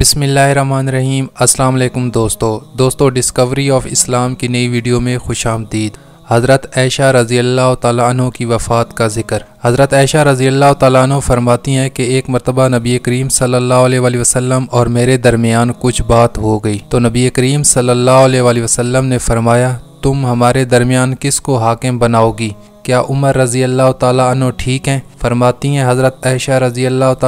बिसमीम अल्लाम दोस्तों दोस्तों डिस्कवरी ऑफ इस्लाम की नई वीडियो में खुश आमदीद हज़रत ऐशा रज़ी अल्लाह तु की वफ़ात का जिक्र हज़रत ऐशा रज़ी अल्लाह तु फरमाती हैं कि एक मरतबा नबी करीम सल्लल्लाहु अलैहि वसल्लम और मेरे दरमियान कुछ बात हो गई तो नबी करीम सल्लल्लाहु अलैहि वसल्लम ने फरमाया तुम हमारे दरमियान किस को हाकिम बनाओगी क्या उमर रज़ी अल्लाह तु ठीक हैं फरमाती हैं हज़रत ऐशा रज़ी अल्लाह तु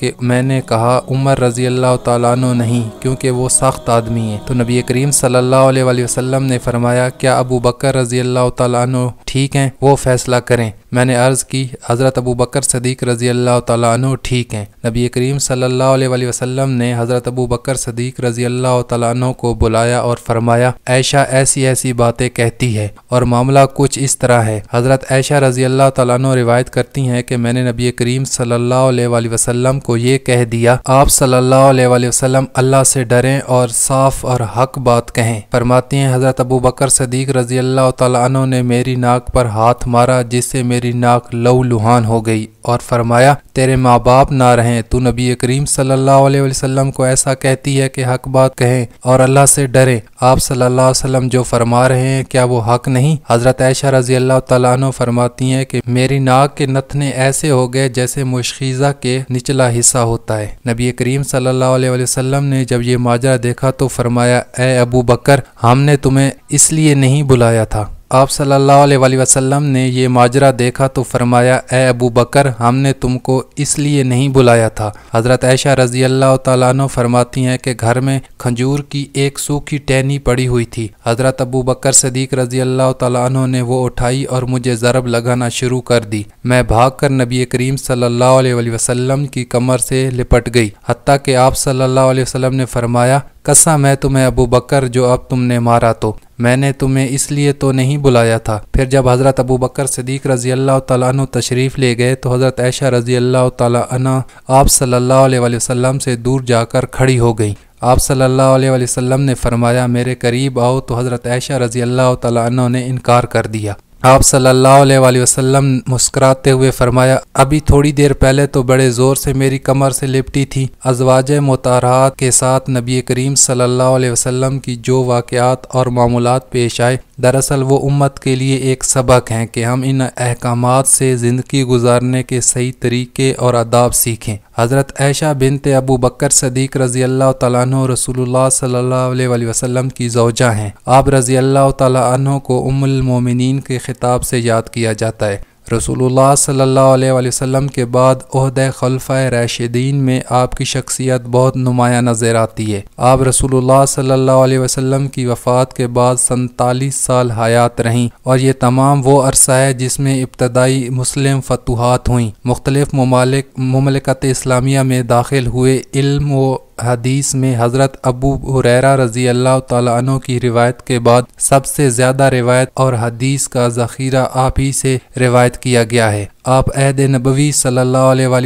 के मैंने कहा उमर रज़ी अल्लाह तु नहीं क्योंकि वो सख्त आदमी हैं तो नबी करीम सल्लल्लाहु अलैहि वसल्लम ने फरमाया क्या अबू बकर रज़ी अल्लाह तु ठीक हैं वो फ़ैसला करें मैंने अर्ज़ की हज़रत अबू बकर सदीक रज़ी अल्लाह तु ठीक हैं नबी करीम सल्ला अलैहि ने हज़रत अबू बकर सदीक रज़ी अल्लाह तु को बुलाया और फरमाया ऐशा ऐसी ऐसी बातें कहती है और मामला कुछ इस तरह है हज़रत हज़रत ऐशा रज़ी अल्लाह तु रिवायत करती हैं कि मैंने नबी करीम सल्लल्लाहु अलैहि वसल्लम को ये कह दिया आप सल्लल्लाहु अलैहि वसल्लम अल्लाह से डरें और साफ और हक बात कहें फरमाती हैं हज़रत अबू बकर सदीक रज़ी अल्लाह तु ने मेरी नाक पर हाथ मारा जिससे मेरी नाक लऊ लुहान हो गई और फरमाया तेरे माँ बाप ना रहें तू नबी करीम सल्लल्लाहु अलैहि वसल्लम को ऐसा कहती है कि हक बात कहें और अल्लाह से डरें आप सल्लल्लाहु अलैहि वसल्लम जो फरमा रहे हैं क्या वो हक नहीं हज़रत ऐशा रज़ी अल्लाह तु खानम फरमाती हैं कि मेरी नाक के नथने ऐसे हो गए जैसे मुशीज़ा के निचला हिस्सा होता है नबी करीम सल्लल्लाहु अलैहि वसल्लम ने जब ये माजरा देखा तो फरमाया अबू बकर हमने तुम्हें इसलिए नहीं बुलाया था आप सल्लल्लाहु अलैहि वसल्लम ने यह माजरा देखा तो फरमाया ए अबू बकर हमने तुमको इसलिए नहीं बुलाया था हज़रत ऐशा रज़ी अल्लाह तु फरमाती हैं कि घर में खंजूर की एक सूखी टहनी पड़ी हुई थी हज़रत अबू बकर सदीक रज़ी अल्लाह तु ने वो उठाई और मुझे ज़रब लगाना शुरू कर दी मैं भाग कर नबी करीम सल्ला वसम की कमर से लिपट गई हती कि आप सल्ला वसम ने फरमाया कसम है तुम्हें अबू बकर जो अब तुमने मारा तो मैंने तुम्हें इसलिए तो नहीं बुलाया था फिर जब हज़रत अबू बकर सदीक रज़ी अल्लाह तु तशरीफ़ ले गए तो हज़रत ऐशा रज़ी अल्लाह तना आप सल्ला वसम से दूर जाकर खड़ी हो गई आप सल्लल्लाहु अलैहि वसल्लम ने फरमाया मेरे करीब आओ तो हज़रत ऐशा रज़ी अल्लाह तु ने इनकार कर दिया आप सल्लल्लाहु अलैहि वसल्लम मुस्कुराते हुए फरमाया अभी थोड़ी देर पहले तो बड़े ज़ोर से मेरी कमर से लिपटी थी अजवाज मतारात के साथ नबी करीम सल्लल्लाहु अलैहि वसल्लम की जो वाक़ात और मामूलत पेश आए दरअसल वो उम्मत के लिए एक सबक हैं कि हम इन अहकाम से ज़िंदगी गुजारने के सही तरीके और आदाब सीखें हज़रत ऐशा बिनते अबू बकर सदीक रज़ी अल्लाह तु रसूल सल्ला वसलम की जौजा हैं आप रज़ी अल्लाह तु को उमिन के ख़िताब से याद किया जाता है रसूलुल्लाह सल्लल्लाहु अलैहि वसल्लम के बाद अहद खलफा रैशदीन में आपकी शख्सियत बहुत नुमाया नज़र आती है आप रसूलुल्लाह सल्लल्लाहु अलैहि वसल्लम की वफ़ात के बाद सैतालीस साल हयात रहीं और ये तमाम वो अरसा है जिसमें इब्तदाई मुस्लिम फतूहत हुई मुख्तलिफ़ ममालिक ममलिकत इस्लामिया में दाखिल हुए इल्म व हदीस में हज़रत अबू हुरैरा रज़ी अल्लाह तु की रिवायत के बाद सबसे ज़्यादा रिवायत और हदीस का ज़ख़ीरा आप ही से रिवायत किया गया है आप अहद नबवी सल्ला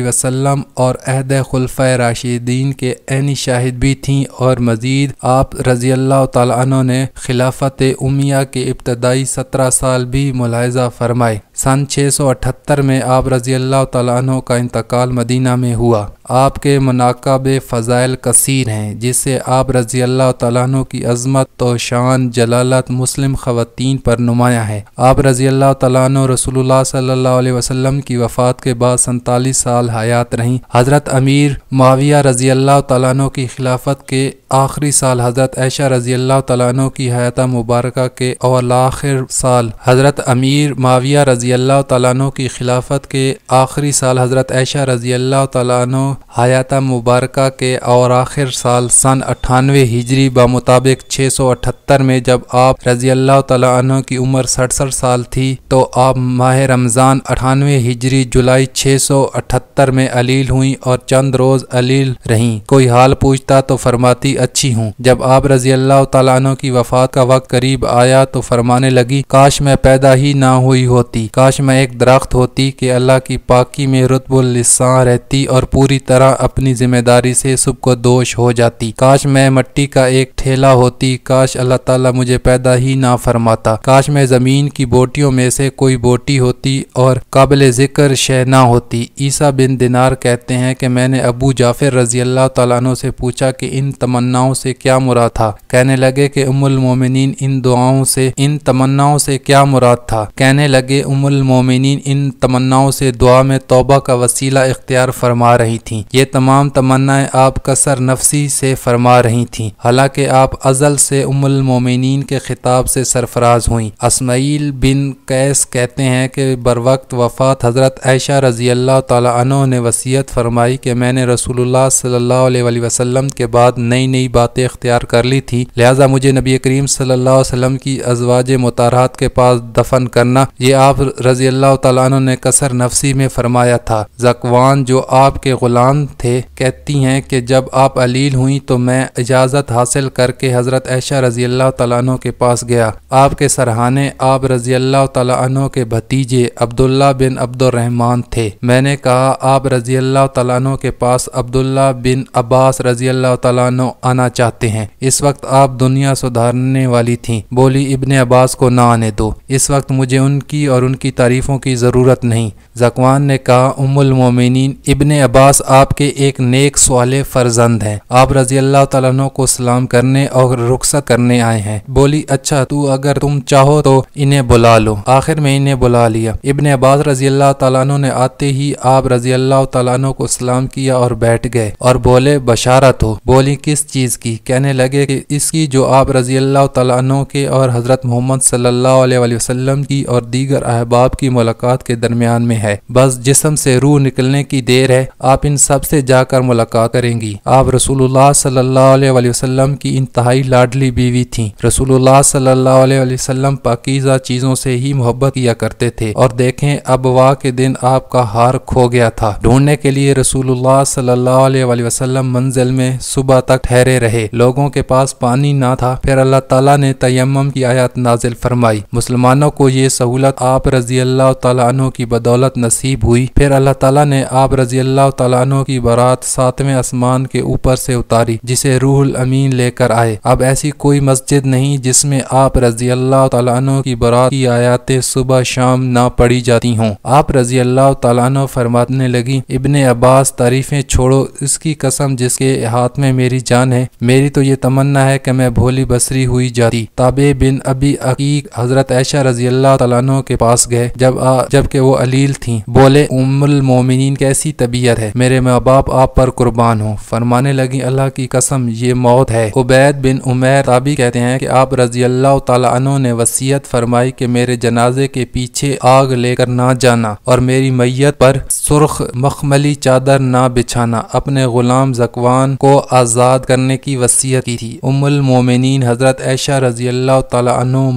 वसम और अहद खुलफ़ राशिदीन के अनी शाहिद भी थीं और मज़ीद आप रज़ी अल्लाह तु ने खिलाफत उमिया के इब्तदाई सत्रह साल भी मुलायजा फरमाए सन 678 में आप रज़ी अल्लाह तु का इंतकाल मदीना में हुआ आपके मनाकब फ़ज़ाइल कसीर हैं जिससे आप रज़ी अल्लाह तु की अजमत तो शान जलालत मुस्लिम ख़वान पर नुमाया है आप रज़ी अल्लाह तु रसूल सल्ला वसम की वफ़ात के बाद सैतालीस साल हयात रहीं हज़रत अमीर माविया रज़ी अल्लाह तु की खिलाफत के आखिरी साल हज़रत ऐशा रज़ी अल्लाह तु की हयात मुबारक के और आखिर साल हज़रत अमीर माविया रज़ी अल्लाह तु की खिलाफत के आखिरी साल हज़रत ऐशा रज़ी तु हयात मुबारक के और आखिर साल सन अट्ठानवे हिजरी बमुताबिक छः सौ अठहत्तर में जब आप रज़ी तु की उम्र सड़सठ साल थी तो आप माह रमज़ान अठानवे हिजरी जुलाई छः सौ अठहत्तर में अलील हुई और चंद रोज़ अलील रहीं कोई हाल पूछता तो फरमाती अच्छी हूँ जब आप रज़ी तु की वफात का वक्त करीब आया तो फरमाने लगी काश मैं पैदा ही ना हुई होती काश मैं एक दरख्त होती कि अल्लाह की पाकी में रुतबुलसा रहती और पूरी तरह अपनी जिम्मेदारी से सुब को दोष हो जाती काश मैं मट्टी का एक ठेला होती काश अल्लाह ताला मुझे पैदा ही ना फरमाता काश मैं ज़मीन की बोटियों में से कोई बोटी होती और काबिल ज़िक्र ना होती ईसा बिन दिनार कहते हैं कि मैंने अबू जाफिर रजी अल्लाह तु से पूछा कि इन तमन्नाओं से क्या मुराद था कहने लगे कि उमुल मोमिन इन दुआओं से इन तमन्नाओं से क्या मुराद था कहने लगे उम उम्मिन इन तमन्नाओं से दुआ में तोबा का वसीला इख्तियार फरमा रही थी ये तमाम तमन्नाएं आप कसर नफसी से फरमा रही थी हालांकि आप अजल से मोमिन के खिताब से सरफराज हुई असमाइल बिन कैस कहते हैं कि बर वक्त वफ़ात हज़रत ऐशा रजी अल्लाह तनो ने वसीयत फरमाई कि मैंने रसूलुल्लाह सल्लल्लाहु अलैहि वसल्लम के बाद नई नई बातें इख्तियार कर ली थी लिहाजा मुझे नबी करीम सल्लाम की अजवाज मुतारहत के पास दफन करना ये आप रजी अल्लाह तु ने कसर नफसी में फरमाया था जकवान जो आपके ग़ुलाम थे कहती हैं कि जब आप अलील हुई तो मैं इजाज़त हासिल करके हज़रत ऐशा रजी अल्लाह तु के पास गया आपके सरहाने आप रजी अल्लाह तु के भतीजे अब्दुल्ला बिन अब्दुलरहमान थे मैंने कहा आप रजी अल्लाह तु के पास अब्दुल्ला बिन अब्बास रजी अल्लाह तु आना चाहते हैं इस वक्त आप दुनिया सुधारने वाली थी बोली इबन अब्बास को ना आने दो इस वक्त मुझे उनकी और उनकी की तारीफ़ों की ज़रूरत नहीं जकवान ने कहा उमुल मोमिन इबन अब्बास आपके एक नेक सवाल फ़र्जंद हैं आप रजी अल्लाह तु को सलाम करने और रुखसत करने आए हैं बोली अच्छा तू अगर तुम चाहो तो इन्हें बुला लो आखिर में इन्हें बुला लिया इबन अब्बास रजी अल्लाह तु ने आते ही आप रजी अल्लाह तु को सलाम किया और बैठ गए और बोले बशारत हो बोली किस चीज़ की कहने लगे कि इसकी जो आप रजी अल्लाह तु के और हज़रत मोहम्मद सल्ला वसम की और दीगर अहबाब बाप की मुलाकात के दरमियान में है बस जिसम से रूह निकलने की देर है आप इन सब से जाकर मुलाकात करेंगी आप रसूलुल्लाह सल्लल्लाहु अलैहि वसल्लम की इंतहाई लाडली बीवी थी रसूलुल्लाह सल्लल्लाहु अलैहि वसल्लम पाकिजा चीजों से ही मोहब्बत किया करते थे और देखे अब वाह के दिन आपका हार खो गया था ढूंढने के लिए रसूलुल्लाह सल्लल्लाहु अलैहि वसल्लम मंजिल में सुबह तक ठहरे रहे लोगों के पास पानी ना था फिर अल्लाह ताला ने तयम की आयत नाजिल फरमाई मुसलमानों को ये सहूलत आप रज़ी अल्लाह तु की बदौलत नसीब हुई फिर अल्लाह तला ने आप रज़ी अल्लाह तु की बारात सातवें आसमान के ऊपर से उतारी जिसे रूहल अमीन लेकर आए अब ऐसी कोई मस्जिद नहीं जिसमें आप रज़ी अल्लाह तु की बारात की आयातें सुबह शाम ना पड़ी जाती हों आप रज़ी अल्लाह तु फरमाने लगी इबन अब्बास तारीफ़ें छोड़ो इसकी कसम जिसके हाथ में मेरी जान है मेरी तो ये तमन्ना है कि मैं भोली बसरी हुई जाती ताबे बिन अबी अकीक हज़रत ऐशा रज़ी अल्लाह तु के पास गए जब जबकि वो अलील थी बोले उमल मोमिन कैसी तबीयत है मेरे माँ बाप आप पर कुर्बान हो फरमाने लगी अल्लाह की कसम ये मौत है उबैद बिन उमैर ताबी कहते हैं कि आप रजी अल्लाह तु ने वसीयत फरमाई कि मेरे जनाजे के पीछे आग लेकर ना जाना और मेरी मैयत पर सुर्ख मखमली चादर ना बिछाना अपने गुलाम जकवान को आज़ाद करने की वसीयत की थी उमुल मोमिन हज़रत ऐशा रजी अल्लाह तन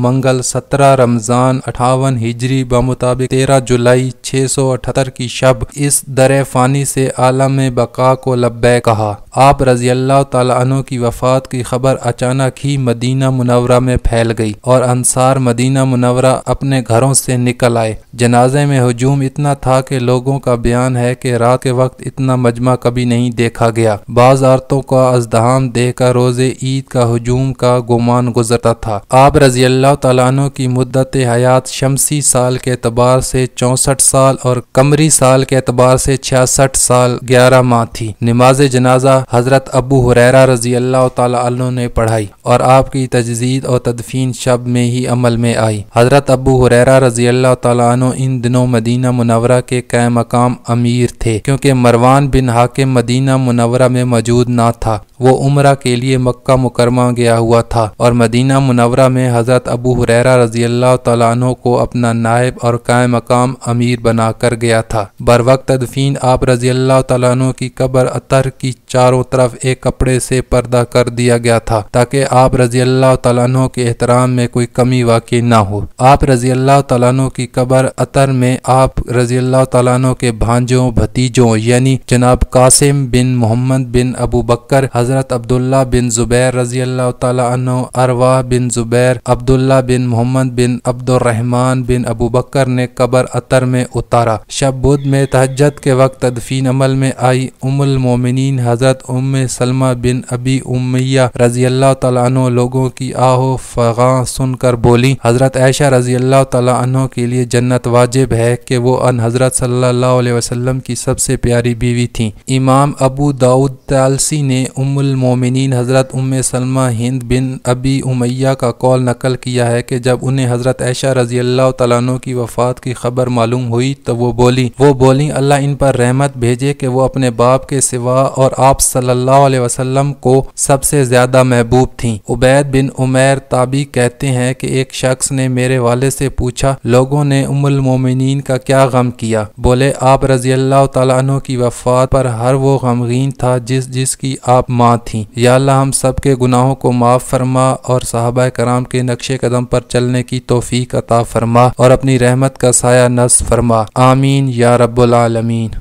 मंगल सत्रह रमज़ान अठावन हिजरी बामुताबिक तेरह जुलाई छह सौ अठहत्तर की शब इस दर फ़ानी से आलम बका को लब्बै कहा आप रजी अल्लाह तु की वफ़ात की खबर अचानक ही मदीना मुनवरा में फैल गई और अंसार मदीना मुनवरा अपने घरों से निकल आए जनाजे में हजूम इतना था कि लोगों का बयान है कि रात के वक्त इतना मजमा कभी नहीं देखा गया बाज़ औरतों का अजदहाम देकर रोज़े ईद का हजूम का गुमान गुजरता था आप रजी अल्लाह तु की मुद्दत हयात शमसी साल के अतबार से चौंसठ साल और कमरी साल के अतबार से छियासठ साल ग्यारह माह थी नमाज जनाजा हजरत अबू हुररा रजी अल्लाह तु ने पढ़ाई और आपकी तजदीद और तदफीन शब में ही अमल में आई हजरत अबू हुररा रजी अल्लाह तु इन दिनों मदीना मुनवरा के कै मकाम अमीर थे क्योंकि मरवान बिन हाकिम मदीना मुनवरा में मौजूद ना था वो उम्र के लिए मक्का मुकरमा गया हुआ था और मदीना मुनवरा में हजरत अबू हुररा रजी अल्लाह तु को अपना नाय नायब और कायम मकाम अमीर बना कर गया था बर वक्त तदफीन आप रजी अल्लाह तु की कब्र अतर की चारों तरफ एक कपड़े से पर्दा कर दिया गया था ताकि आप रजी अल्लाह तु के एहतराम में कोई कमी वाक़ ना हो आप रजी अल्लाह तु की कब्र अतर में आप रजी अल्लाह तु के भांजों भतीजों यानी जनाब कासिम बिन मोहम्मद बिन अबू बकर हजरत अब्दुल्ला बिन जुबैर रजी अल्लाह तु अरवाह बिन जुबैर अब्दुल्ला बिन मोहम्मद बिन अब्दुलरहमान बिन अबू अबू बकर ने कबर अतर में उतारा शब बुद्ध में तहजद के वक्त तदफीन अमल में आई उमुल मोमिन हज़रत उम सलमा बिन अबी उमैया रजी अल्लाह लोगों की आहो फ़गा सुनकर बोली हज़रत ऐशा रजी अल्लाह के लिए जन्नत वाजिब है कि वो अन हज़रत सल्ला वसलम की सबसे प्यारी बीवी थी इमाम अबू दाऊद तलसी ने उमुल मोमिन हज़रत उम सलमा हिंद बिन अबी उमैया का कौल नकल किया है कि जब उन्हें हज़रत ऐशा रजी अल्लाह दोनों की वफात की खबर मालूम हुई तो वो बोली वो बोली अल्लाह इन पर रहमत भेजे कि वो अपने बाप के सिवा और आप सल्लल्लाहु अलैहि वसल्लम को सबसे ज़्यादा महबूब थीं उबैद बिन उमैर ताबी कहते हैं कि एक शख्स ने मेरे वाले से पूछा लोगों ने उमुल मोमिनीन का क्या गम किया बोले आप रजी अल्लाह तु की वफात पर हर वो गमगीन था जिस जिसकी आप माँ थी या अल्लाह हम सब के गुनाहों को माफ़ फरमा और साहबा कराम के नक्शे कदम पर चलने की तोफ़ी अता फरमा और अपने अपनी रहमत का साया नस फरमा आमीन या रब्बुल आलमीन